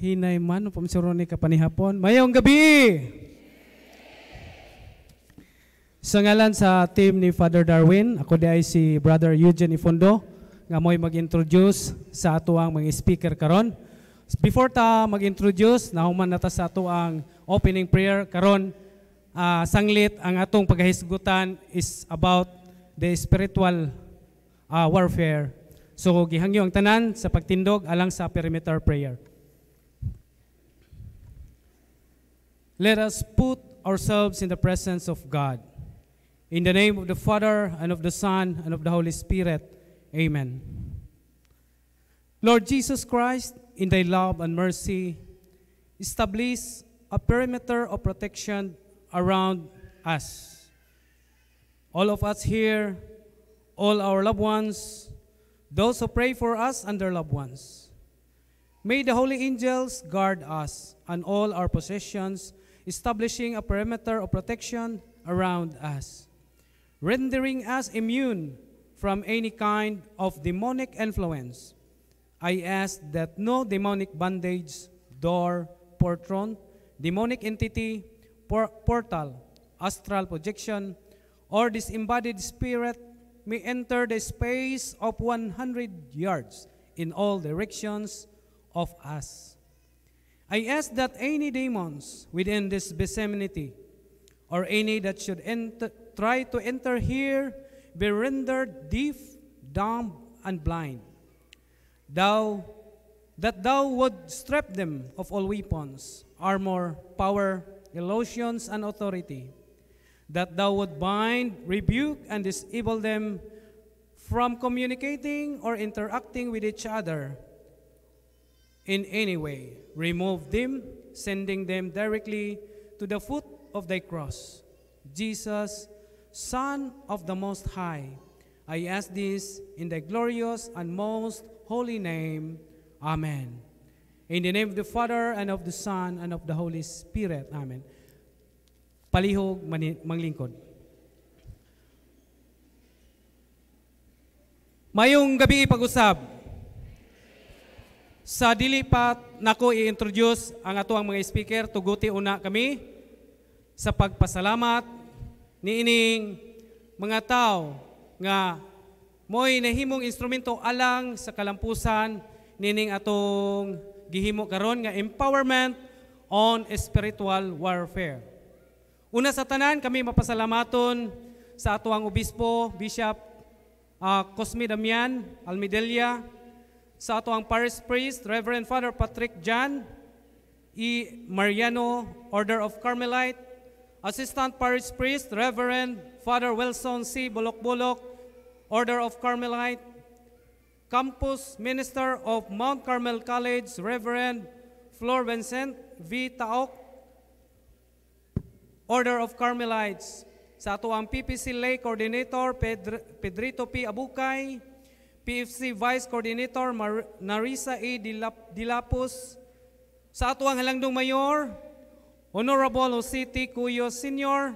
Hinay man, upang suroni ka panihapon. Mayong gabi! Sa ngalan sa team ni Father Darwin, ako di ay si Brother Eugene Ifondo, nga mo'y mag-introduce sa ato ang mga speaker karon. Before ta mag-introduce, nahuman na ta sa ato ang opening prayer karon. Uh, sanglit, ang atong paghisgutan is about the spiritual uh, warfare So gihangyo ang tanan sa pagtindog alang sa perimeter prayer. Let us put ourselves in the presence of God. In the name of the Father, and of the Son, and of the Holy Spirit. Amen. Lord Jesus Christ, in thy love and mercy, establish a perimeter of protection around us. All of us here, all our loved ones, those who pray for us and their loved ones. May the holy angels guard us and all our possessions, establishing a perimeter of protection around us, rendering us immune from any kind of demonic influence. I ask that no demonic bandage, door, portron, demonic entity, por- portal, astral projection, or disembodied spirit may enter the space of 100 yards in all directions of us. I ask that any demons within this vicinity or any that should enter, try to enter here be rendered deaf, dumb, and blind. Thou, that thou would strip them of all weapons, armor, power, illusions, and authority that thou would bind, rebuke, and disable them from communicating or interacting with each other in any way. Remove them, sending them directly to the foot of thy cross. Jesus, Son of the Most High, I ask this in thy glorious and most holy name. Amen. In the name of the Father, and of the Son, and of the Holy Spirit. Amen. palihog, mani, manglingkod. Mayong gabi pag usab Sa dili pa nako i-introduce ang atoang mga speaker, tuguti una kami sa pagpasalamat niining mga tao nga mo'y nahimong instrumento alang sa kalampusan nining atong gihimo karon nga empowerment on spiritual warfare. Una sa tanan, kami mapasalamaton sa atuang obispo, Bishop uh, Cosme Damian Almedelia, sa atuang parish priest, Reverend Father Patrick Jan E. Mariano, Order of Carmelite, Assistant Parish Priest, Reverend Father Wilson C. Bolok-Bolok, Order of Carmelite, Campus Minister of Mount Carmel College, Reverend Flor Vincent V. Taok, Order of Carmelites, sa ato ang PPC Lay Coordinator Pedrito P. Abukay, PFC Vice Coordinator Mar Narisa A. Dilap Dilapos, sa ato ang Halangdong Mayor, Honorable Ositi Cuyo Senior,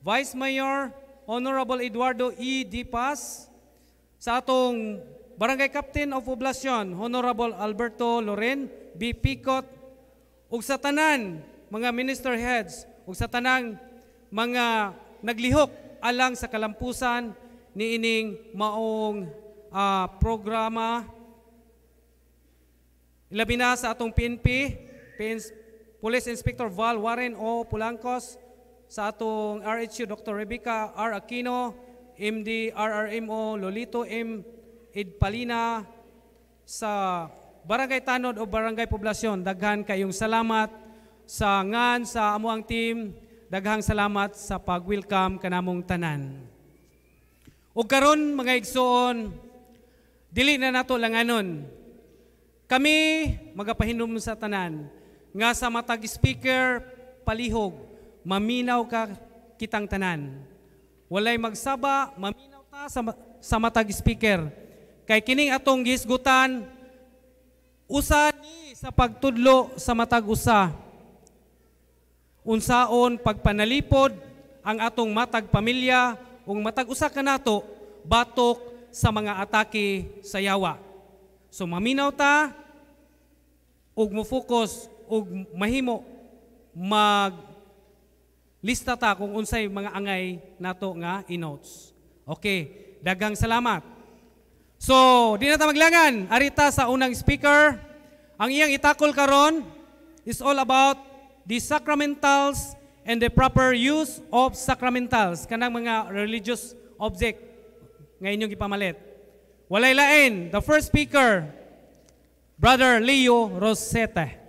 Vice Mayor, Honorable Eduardo E. Dipas, sa atong Barangay Captain of Oblasyon, Honorable Alberto Loren B. Picot, ug sa tanan, mga minister heads, ug sa tanang mga naglihok alang sa kalampusan ni ining maong uh, programa Ilabi na sa atong PNP, PNP Police Inspector Val Warren O. Pulangkos, sa atong RHU Dr. Rebecca R. Aquino, MD RRMO Lolito M. Edpalina, sa Barangay Tanod o Barangay Poblasyon. Daghan kayong salamat sa ngan sa amuang team daghang salamat sa pag-welcome kanamong tanan. Ug karon mga igsoon, dili na nato langanon. Kami magapahinom sa tanan nga sa matag speaker palihog maminaw ka kitang tanan. Walay magsaba, maminaw ta sa, sa matag speaker. Kay kining atong gisgutan usa ni sa pagtudlo sa matag usa unsaon pagpanalipod ang atong matag pamilya ug matag usa kanato batok sa mga atake sa yawa. So maminaw ta ug mo focus ug mahimo mag lista ta kung unsay mga angay nato nga inotes. Okay, dagang salamat. So, di na ta maglangan. Arita sa unang speaker, ang iyang itakol karon is all about the sacramentals and the proper use of sacramentals kanang mga religious object nga inyong ipamalit Walay lain, the first speaker, Brother Leo Rosetta.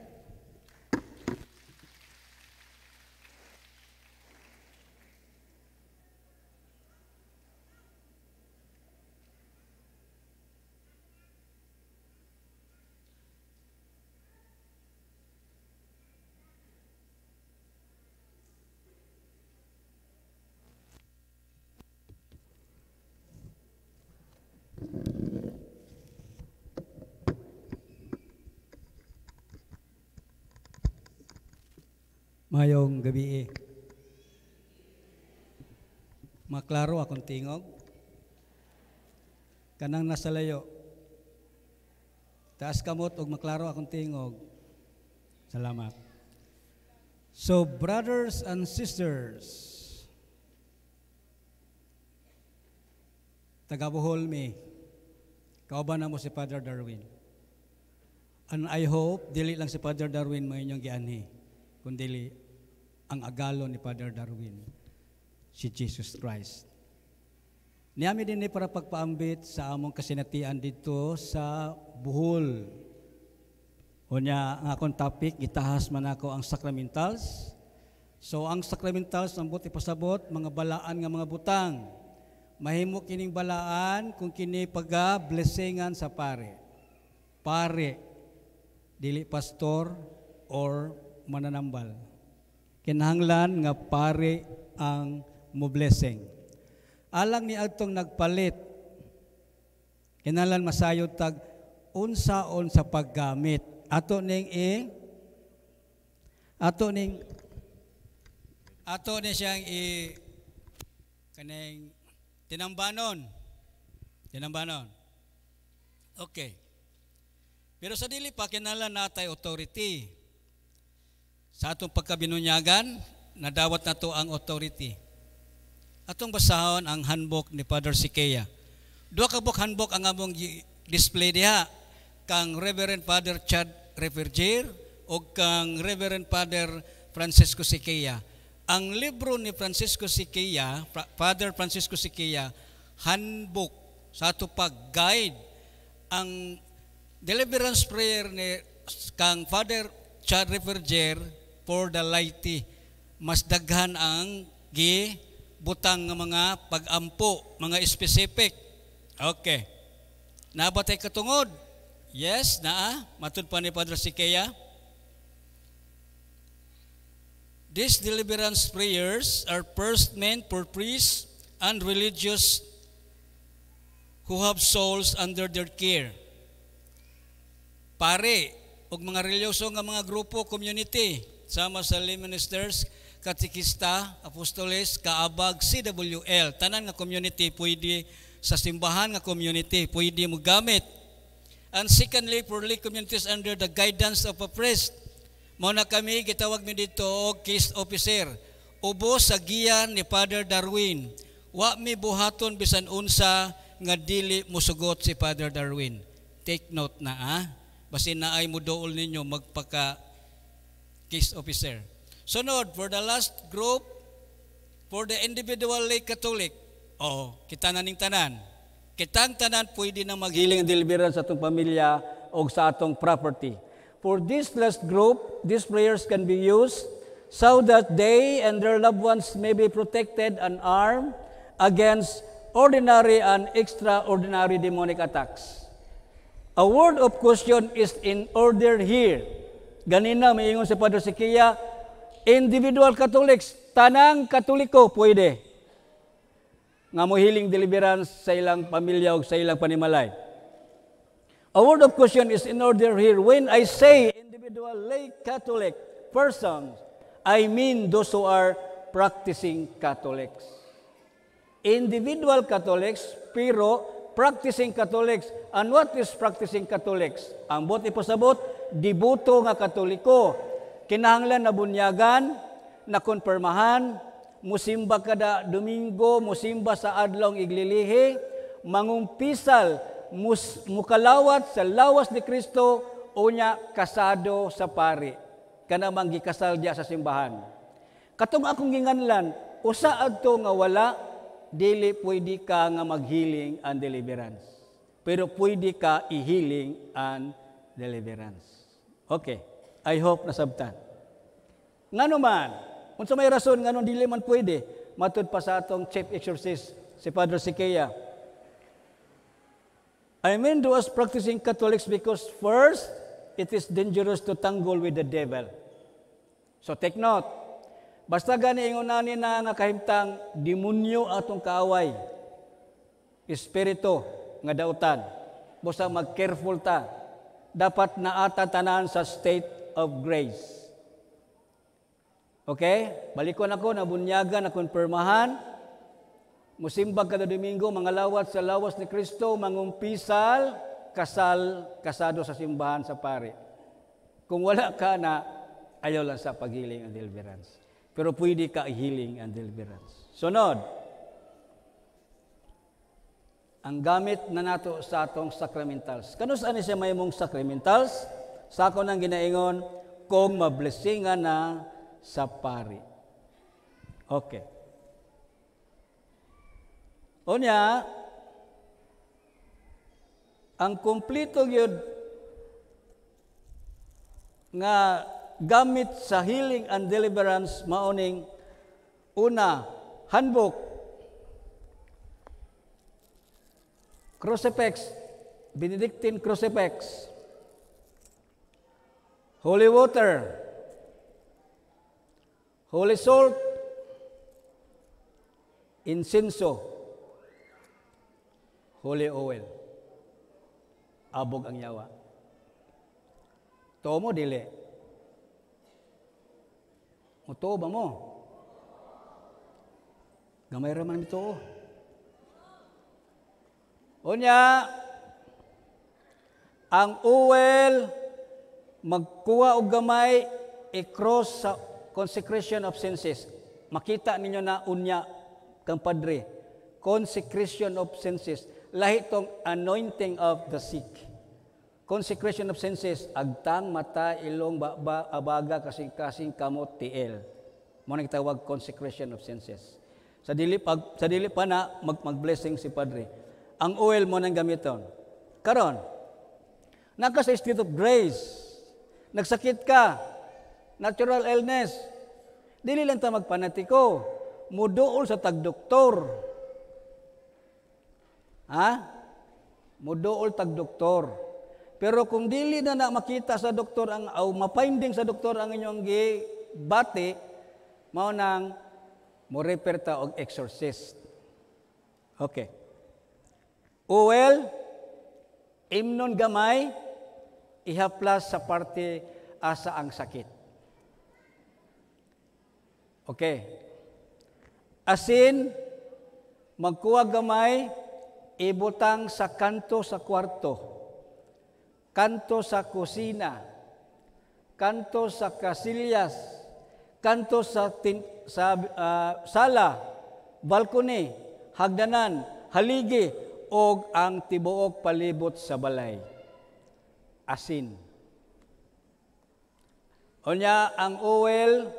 Klaro akong tingog. Kanang nasa layo. Taas kamot og maklaro akong tingog. Salamat. So brothers and sisters, taga Bohol mi, kauban na mo si Father Darwin. And I hope, dili lang si Father Darwin mo inyong gianhi, kundi ang agalo ni Father Darwin si Jesus Christ. Niyami din ni para pagpaambit sa among kasinatian dito sa Buhol. Unya ang akong topic, gitahas man ako ang sacramentals. So ang sacramentals ang buti pasabot, mga balaan nga mga butang. Mahimo kining balaan kung kini paga blessingan sa pare. Pare, dili pastor or mananambal. Kinahanglan nga pare ang mo blessing. Alang ni atong nagpalit, kinalan masayod tag unsaon sa paggamit. Ato ning i ato ning ato ni siyang i kaning tinambanon. Tinambanon. Okay. Pero sa dili pa kinalan natay authority. Sa atong pagkabinunyagan, nadawat na to ang authority. Atong basahon ang handbook ni Father Sikeya. Duha ka book handbook ang among display diha kang Reverend Father Chad Revergier o kang Reverend Father Francisco Sikeya. Ang libro ni Francisco Sikeya, Father Francisco Sikeya, handbook sa ato pag-guide ang deliverance prayer ni kang Father Chad Revergier for the lighty mas daghan ang gi butang nga mga pag-ampo, mga specific. Okay. Nabatay katungod? Yes, naa. Matud pa ni Padre Sikea. These deliverance prayers are first meant for priests and religious who have souls under their care. Pare, ug mga religyoso nga mga grupo, community, sama sa lay ministers, katikista, apostoles, kaabag, CWL. Tanan nga community pwede sa simbahan nga community pwede mo gamit. And secondly, for lay communities under the guidance of a priest. Mao na kami gitawag mi dito og case officer. Ubo sa giya ni Father Darwin. Wa mi buhaton bisan unsa nga dili musugot si Father Darwin. Take note na ah. Basin na ay mudool ninyo magpaka case officer. Sunod, for the last group, for the individually Catholic, oh, kita na ning tanan. Kitang tanan pwede na maghiling and deliverance sa atong pamilya o sa atong property. For this last group, these prayers can be used so that they and their loved ones may be protected and armed against ordinary and extraordinary demonic attacks. A word of caution is in order here. Ganina, may ingon si Padre Sikia, individual Catholics, tanang Katoliko pwede nga mohiling deliverance sa ilang pamilya o sa ilang panimalay. A word of caution is in order here. When I say individual lay Catholic persons, I mean those who are practicing Catholics. Individual Catholics, pero practicing Catholics. And what is practicing Catholics? Ang bot ipasabot, dibuto nga Katoliko kinahanglan na bunyagan, na konpermahan, musimba kada Domingo, musimba sa adlong iglilihi, mangumpisal, mus, mukalawat sa lawas ni Kristo, unya kasado sa pari. Kana manggikasal diya sa simbahan. Katong akong ginganlan, usa adto nga wala, dili pwede ka nga maghealing and deliverance. Pero pwede ka i and deliverance. Okay. I hope nasabtan. Nga naman, kung sa may rason, nga nun, dili man pwede, matud pa sa atong chief exorcist, si Padre Siqueya. I mean to us practicing Catholics because first, it is dangerous to tangle with the devil. So take note, basta gani ingunani na nga kahimtang demonyo atong kaaway, espiritu nga dautan. Busa mag-careful ta. Dapat naata tanan sa state of grace. Okay? Balikon ako, nabunyagan, nakonfirmahan. Musimbag kada Domingo, mga lawat sa lawas ni Kristo, mangumpisal, kasal, kasado sa simbahan sa pare. Kung wala ka na, ayaw lang sa paghiling and deliverance. Pero pwede ka healing and deliverance. Sunod, ang gamit na nato sa atong sacramentals. Kanus ani siya may mong sacramentals? Sa ako nang ginaingon, kung mablesingan na sa pari. Okay. Unya, ang kumplito yun nga gamit sa healing and deliverance maoning una, handbook, crucifix, Benedictine crucifix, holy water, holy salt, insenso, holy oil. Abog ang yawa. Tomo dili. Mutuo ba mo? Gamay raman ito. Unya, ang oil, magkuha og gamay i-cross sa consecration of senses. Makita ninyo na unya kang padre, consecration of senses. Lahi tong anointing of the sick. Consecration of senses, agtang, mata, ilong, baba, abaga, kasing-kasing, kamot, tiel. Mo nang tawag consecration of senses. Sa dili pag sa dili pa na mag, mag-blessing si padre. Ang oil mo nang gamiton. Karon, naka sa state of grace Nagsakit ka. Natural illness. Dili lang ta magpanatiko. Muduol sa tagdoktor. Ha? Muduol tagdoktor. Pero kung dili na na makita sa doktor ang o mapinding sa doktor ang inyong gi bati, mao nang mo refer ta og exorcist. Okay. O well, imnon gamay, ihaplas sa parte asa ang sakit. Okay. Asin, magkuha gamay, ibutang sa kanto sa kwarto, kanto sa kusina, kanto sa kasilyas, kanto sa, tin, sa uh, sala, balkoni, hagdanan, haligi, o ang tibuok palibot sa balay asin. Unya ang oil,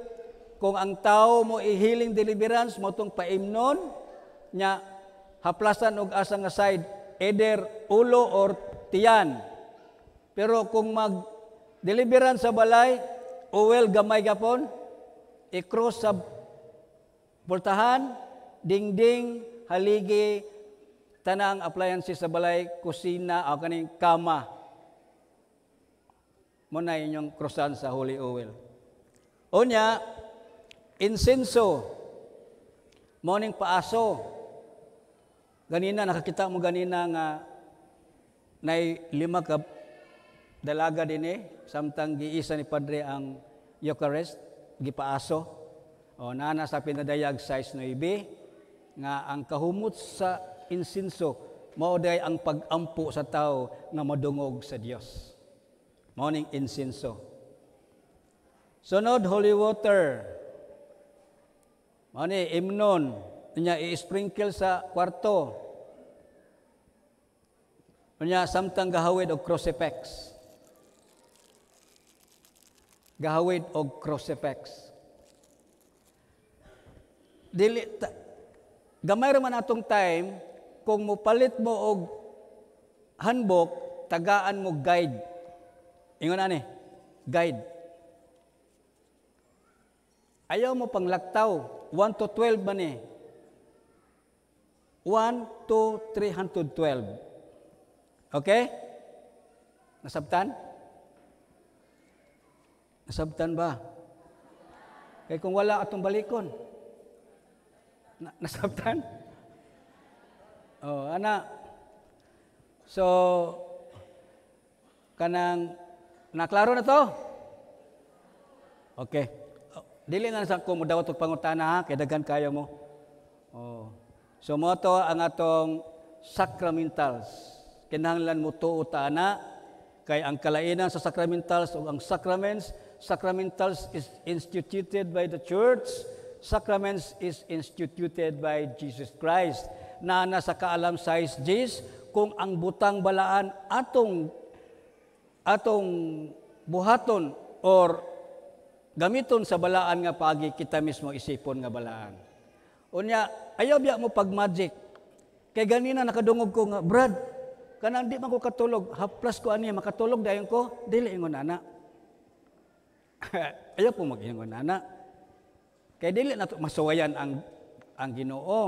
kung ang tao mo ihiling deliverance, mo itong paimnon, nya haplasan og asa nga side, either ulo or tiyan. Pero kung mag deliverance sa balay, oil gamay gapon, i-cross sa boltahan, dingding, haligi, tanang appliances sa balay, kusina, o kaning kama mo na inyong krusan sa holy oil. Unya, insenso, morning paaso. Ganina, nakakita mo ganina nga na lima ka dalaga din eh, samtang giisa ni Padre ang Eucharist, gipaaso. O nana sa pinadayag size no 9, nga ang kahumot sa insenso, mao day ang pagampo sa tao na madungog sa Diyos. Morning insinso. Sunod, holy water. Mani, imnon. Niya, i-sprinkle sa kwarto. Niya, samtang gahawid o crucifix. Gahawid o crucifix. Dili, ta, gamay man atong time, kung mupalit mo og handbook, tagaan mo guide Ingon ani, guide. Ayaw mo pang laktaw, 1 to 12 ba ni? 1 to 312. Okay? Nasabtan? Nasabtan ba? Kay kung wala atong balikon. Na nasabtan? Oh, ana. So, kanang Naklaro na to? Okay. Dili na sa ko mudawat og pangutana ha, kay daghan kayo mo. Oh. So mo to ang atong sacramentals. Kinahanglan mo tuo ta ana kay ang kalainan sa sacramentals ug ang sacraments, sacramentals is instituted by the church, sacraments is instituted by Jesus Christ. Na nasa kaalam size Jesus kung ang butang balaan atong atong buhaton or gamiton sa balaan nga paagi kita mismo isipon nga balaan. Unya, ayaw biya mo pag magic. Kay ganina nakadungog ko nga, Brad, kanang di man ko katulog, haplas ko ani makatulog dayon ko, dili ingon ana. ayaw po magingon ana. Kay dili nato masuwayan ang ang Ginoo.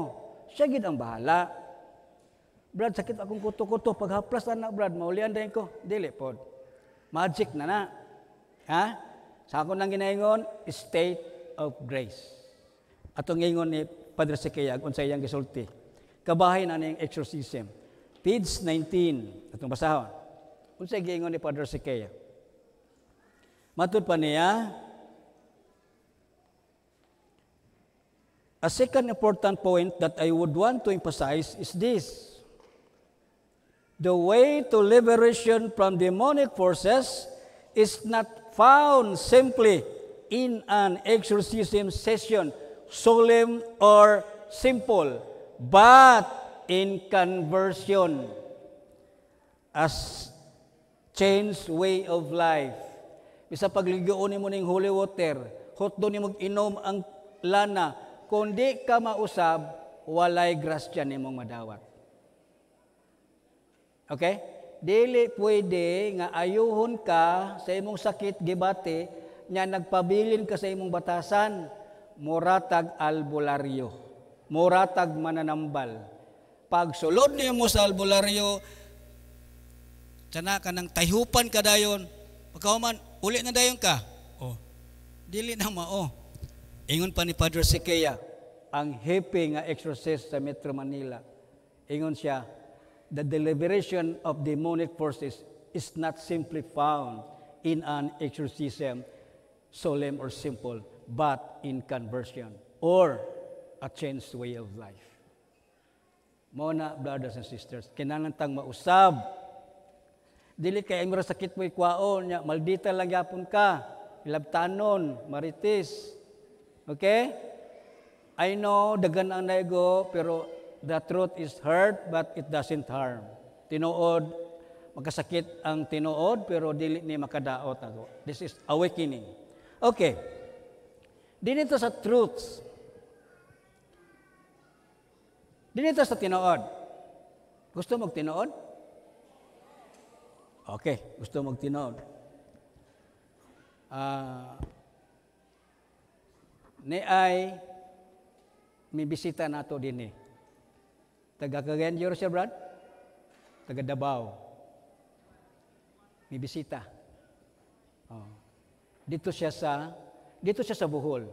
Siya gid ang bahala. Brad, sakit akong kuto-kuto. Pag haplas anak, Brad, maulian dayon ko. Dili pod. Magic na na. Ha? Sa akong lang ginaingon, state of grace. Atong ingon ni Padre Siqueag, unsa iyang gisulti. Kabahin na ning exorcism. Page 19, atong basahon. Unsa giingon ni Padre Siqueag. Matud pa niya, A second important point that I would want to emphasize is this. The way to liberation from demonic forces is not found simply in an exorcism session, solemn or simple, but in conversion as changed way of life. Bisa pagligyoon mo ning holy water, hot do ni mag-inom ang lana, kundi ka mausab, walay grasya nimong madawat. Okay? Dili pwede nga ayuhon ka sa imong sakit gibati nya nagpabilin ka sa imong batasan moratag albularyo Moratag mananambal pag sulod niyo mo sa albularyo tana ka nang tayhupan ka dayon pagkahuman uli na dayon ka oh dili na mao oh. ingon pa ni Padre Sequeia ang hepe nga exorcist sa Metro Manila ingon siya the liberation of demonic forces is not simply found in an exorcism, solemn or simple, but in conversion or a changed way of life. Mona, brothers and sisters, kinanang tang mausab. Dili kay imra sakit mo ikwaon nya, maldita lang yapon ka. Ilabtanon, maritis. Okay? I know, dagan ang naigo, pero the truth is hurt but it doesn't harm. Tinuod, magkasakit ang tinuod pero dili ni makadaot ako. This is awakening. Okay. Dinito sa truths. Dinito sa tinuod. Gusto mo tinuod? Okay, gusto mo tinuod. Uh, ni ay may bisita nato din eh. Taga Cagayan de Oro Brad? Taga Dabao. May bisita. Oh. Dito siya sa dito siya sa Bohol.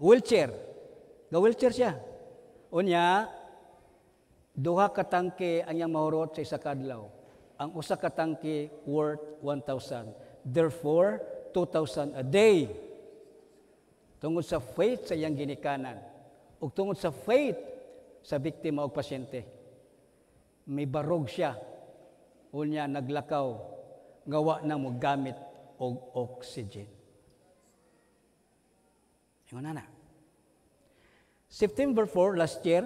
Wheelchair. Ga wheelchair siya. Unya duha katangke tangke ang yang mahurot sa isa kadlaw. Ang usa katangke worth 1,000. Therefore, 2,000 a day. Tungod sa faith sa iyang ginikanan. Ug tungod sa faith sa biktima o pasyente. May barog siya o naglakaw gawa na mo gamit og oxygen. Ingon na na. September 4 last year,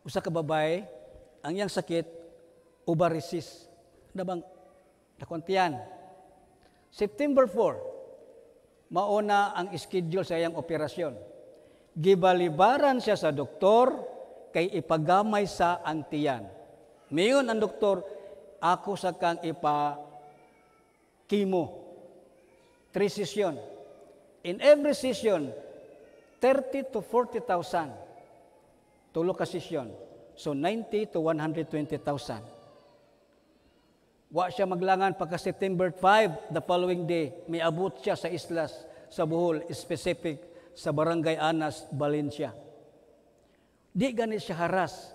usa ka babae ang iyang sakit ovary cyst. Ano Nabang nakontiyan. September 4, mauna ang schedule sa iyang operasyon gibalibaran siya sa doktor kay ipagamay sa antiyan. Mayon ang doktor, ako sa kang ipa chemo. Three session. In every session, 30 to 40,000. Tulo ka session. So 90 to 120,000. Wa siya maglangan pagka September 5, the following day, may abot siya sa islas sa Bohol, specific sa Barangay Anas, Valencia. Di gani siya haras.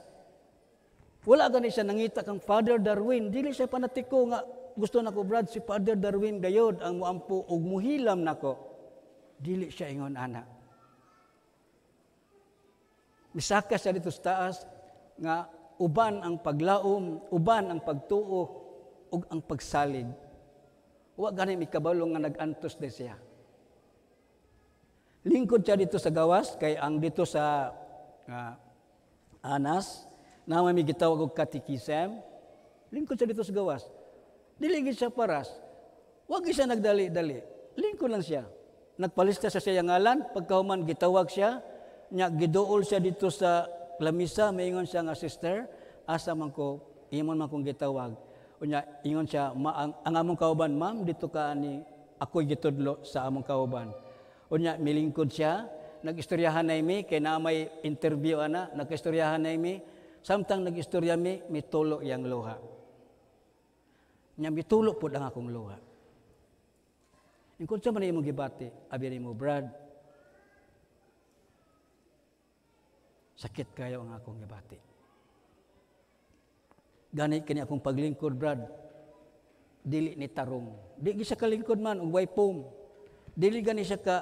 Wala gani siya nangita kang Father Darwin. Dili siya panatiko nga gusto nako brad si Father Darwin gayod ang muampo og muhilam nako. Dili siya ingon ana. Misaka siya dito sa taas nga uban ang paglaom, uban ang pagtuo ug ang pagsalig. Wa gani mikabalo nga nagantos de siya. Lingkod siya dito sa gawas, kay ang dito sa uh, Anas, na may gitawag og katikisem, lingkod siya dito sa gawas. Diligid siya paras. wag siya nagdali-dali. Lingkod lang siya. Nagpalista sa siya ngalan, pagkahuman gitawag siya, nya giduol siya dito sa lamisa, maingon siya nga sister, asa man ko, imon man kong gitawag. Unya, ingon siya, ma, ang, ang among kauban, ma'am, dito ka ani, ako gitudlo sa among kauban Unya, milingkod siya, nagistoryahan na imi, kay na may interview ana, nagistoryahan na imi, samtang nagistorya mi, mitulo yang luha. Nya mitulo po ang akong luha. Ingkod sa man imong gibati, abi mo, Brad, sakit kayo ang akong gibati. Gani kini akong paglingkod, Brad, dili ni tarong. Di gisa kalingkod man, ug way Dili gani siya ka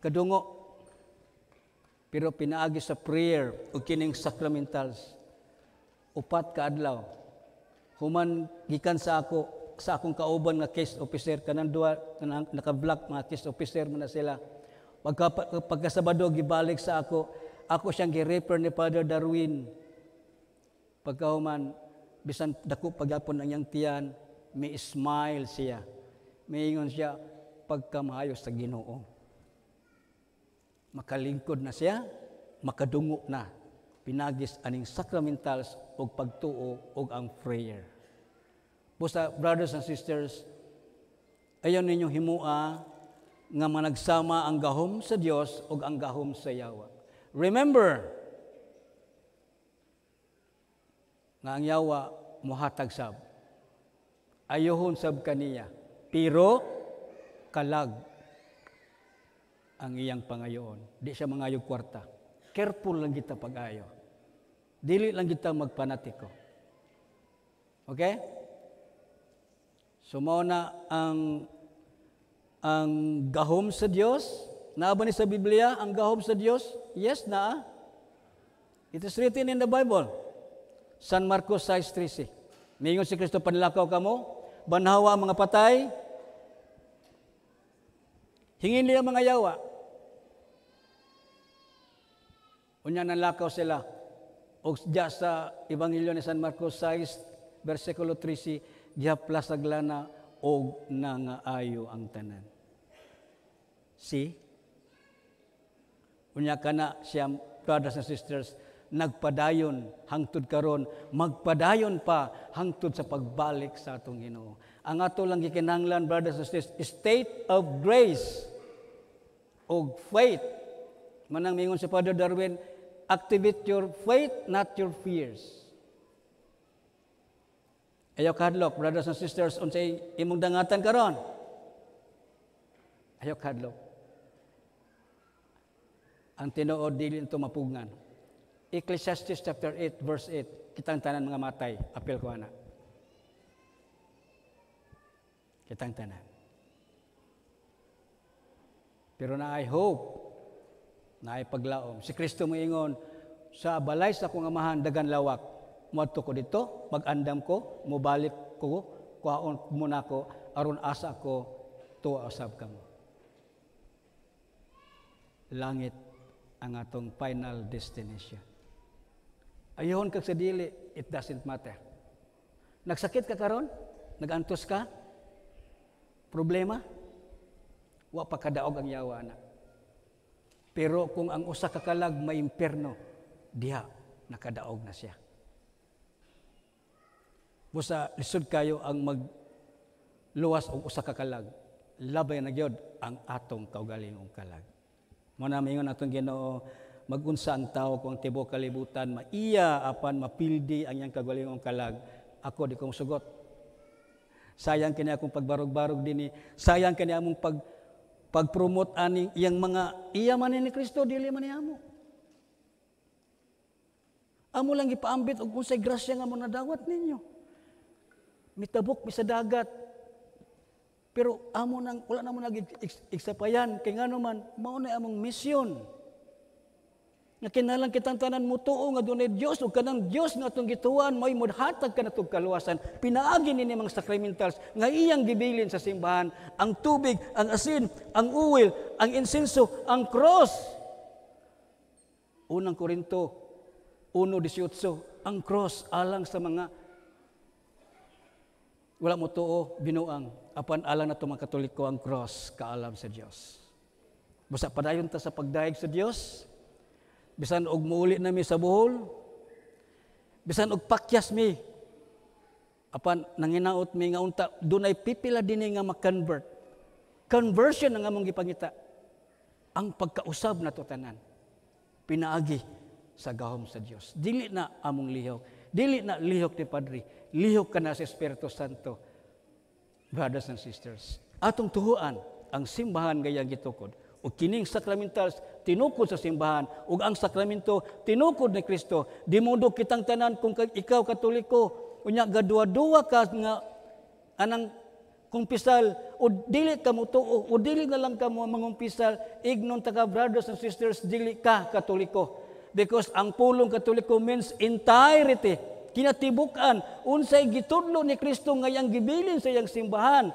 kadungo. Pero pinaagi sa prayer o kining sacramentals upat ka adlaw human gikan sa ako sa akong kauban nga case officer kanang duwa kanang naka-block mga case officer mo na sila pagka pagkasabado gibalik sa ako ako siyang gi-refer ni Father Darwin pagkahuman bisan dako pagyapon ang yang tiyan may smile siya Mayingon siya, pagkamayo sa ginoo. Makalingkod na siya, makadungo na. Pinagis aning sacramentals o pagtuo o ang prayer. Busa, brothers and sisters, ayon ninyong himua nga managsama ang gahom sa Dios o ang gahom sa yawa. Remember, nga ang yawa muhatag sab. Ayohon sab kaniya pero kalag ang iyang pangayoon. Di siya mangayog kwarta. Careful lang kita pag-ayo. Dili lang kita magpanatiko. Okay? So na ang ang gahom sa Dios, naaba ni sa Biblia ang gahom sa Dios? Yes na. It is written in the Bible. San Marcos 6:13. Mingon si Kristo panlakaw kamo, banhawa ang mga patay, Hingin niya mga yawa. Unya nanlakaw sila. O diya sa Ebanghelyo ni San Marcos 6, versikulo 13, gihaplas aglana o nangaayo ang tanan. See? Unya ka na siya, brothers and sisters, nagpadayon hangtod karon magpadayon pa hangtod sa pagbalik sa atong Ginoo ang ato lang gikinanglan brothers and sisters state of grace og faith. Manang mingon si Father Darwin, activate your faith, not your fears. Ayaw kadlok, brothers and sisters, unsay imong dangatan karon. Ayaw kadlok. Ang tinuod dili ito mapugngan. Ecclesiastes chapter 8 verse 8, kitang tanan mga matay, apil ko ana. Kitang tanan. Pero na I hope na ay paglaom. Si Kristo mo ingon, sa balay sa akong amahan dagan lawak. Muadto ko dito, magandam ko, mubalik ko, kuhaon muna ko, aron asa ko, tuwa usab kamo. Langit ang atong final destination. Ayon kag sa dili, it doesn't matter. Nagsakit ka karon? Nagantos ka? Problema? wa pa kadaog ang yawa na. Pero kung ang usa kakalag kalag may impierno, diha nakadaog na siya. Busa lisod kayo ang mag luwas og usa kakalag. Labay na gyud ang atong kaugalingong kalag. Mo na mingon atong Ginoo magunsa ang tawo kung tibok kalibutan maiya apan mapildi ang iyang kaugalingong kalag. Ako di kong sugot. Sayang kini akong pagbarog-barog dinhi, eh. sayang kini among pag pag-promote aning iyang mga iya ni Kristo dili man niya Amo lang ipaambit og unsay grasya nga mo nadawat ninyo. Mitabok mi sa dagat. Pero amo nang wala na mo nag-iksapayan kay ngano mao na among misyon nga kinalang kitang tanan mo tuo nga dunay Dios o kanang Dios nga atong gituan may mudhatag ka natog kaluwasan pinaagi ni mga sacramentals nga iyang gibilin sa simbahan ang tubig ang asin ang uwil ang insenso ang cross unang Korinto 1:18 ang cross alang sa mga wala mo tuo binuang apan alang na mga katoliko ang cross kaalam sa Dios busa padayon ta sa pagdayeg sa Dios bisan og muuli na mi sa buhol, bisan og pakyas mi. Apan nanginaot mi nga unta, dunay pipila dinhi nga ma-convert. Conversion ang among gipangita. Ang pagkausab na to tanan. Pinaagi sa gahom sa Dios. Dili na among lihok. Dili na lihok ni Padre. Lihok ka na sa Espiritu Santo. Brothers and sisters, atong tuhuan ang simbahan gayang gitukod o kining sakramentals tinukod sa simbahan ug ang sakramento tinukod ni Kristo di mundo kitang tanan kung ikaw katoliko unya gaduwa-duwa ka nga anang kumpisal o dili ka mo tuo o dili na lang ka mo mangumpisal ignon ta brothers and sisters dili ka katoliko because ang pulong katoliko means entirety kinatibukan unsay gitudlo ni Kristo ngayang gibilin sa iyang simbahan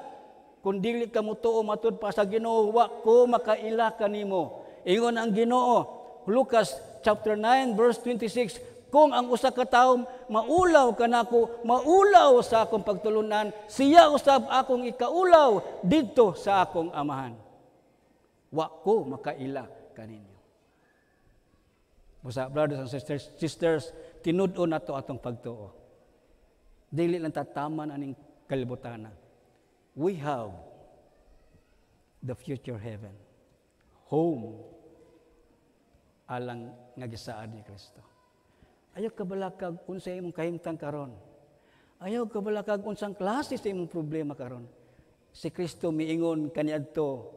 kung dili ka mo matud pa sa Ginoo, wa ko makaila kanimo. Ingon ang Ginoo, Lucas chapter 9 verse 26, kung ang usa ka tawo maulaw kanako, maulaw sa akong pagtulunan, siya usab akong ikaulaw didto sa akong amahan. Wa ko makaila kaninyo. Musa brothers and sisters, sisters tinud-o nato atong pagtuo. Dili lang tataman aning kalibutana we have the future heaven, home, alang nga gisaad ni Kristo. Ayaw ka kabalakag unsa imong kahimtang karon. Ayaw ka kabalakag unsang klase sa imong problema karon. Si Kristo miingon kaniadto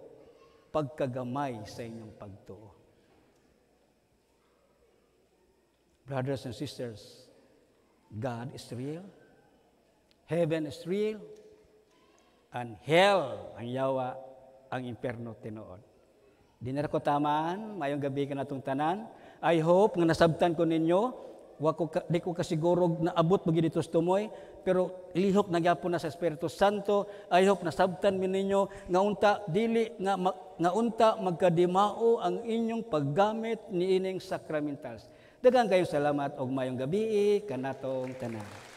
pagkagamay sa inyong pagtuo. Brothers and sisters, God is real. Heaven is real and hell ang yawa ang impyerno tinuod. Di na ko tamaan, mayong gabi ka natong tanan. I hope nga nasabtan ko ninyo, wa ko di ko kasiguro na abot mo dito sa tumoy, pero lihok nagyapo na sa Espiritu Santo. I hope nasabtan mi ninyo nga unta dili nga nga unta magkadimao ang inyong paggamit ni ining sacramentals. Daghang kayong salamat og mayong gabi kanatong tanan.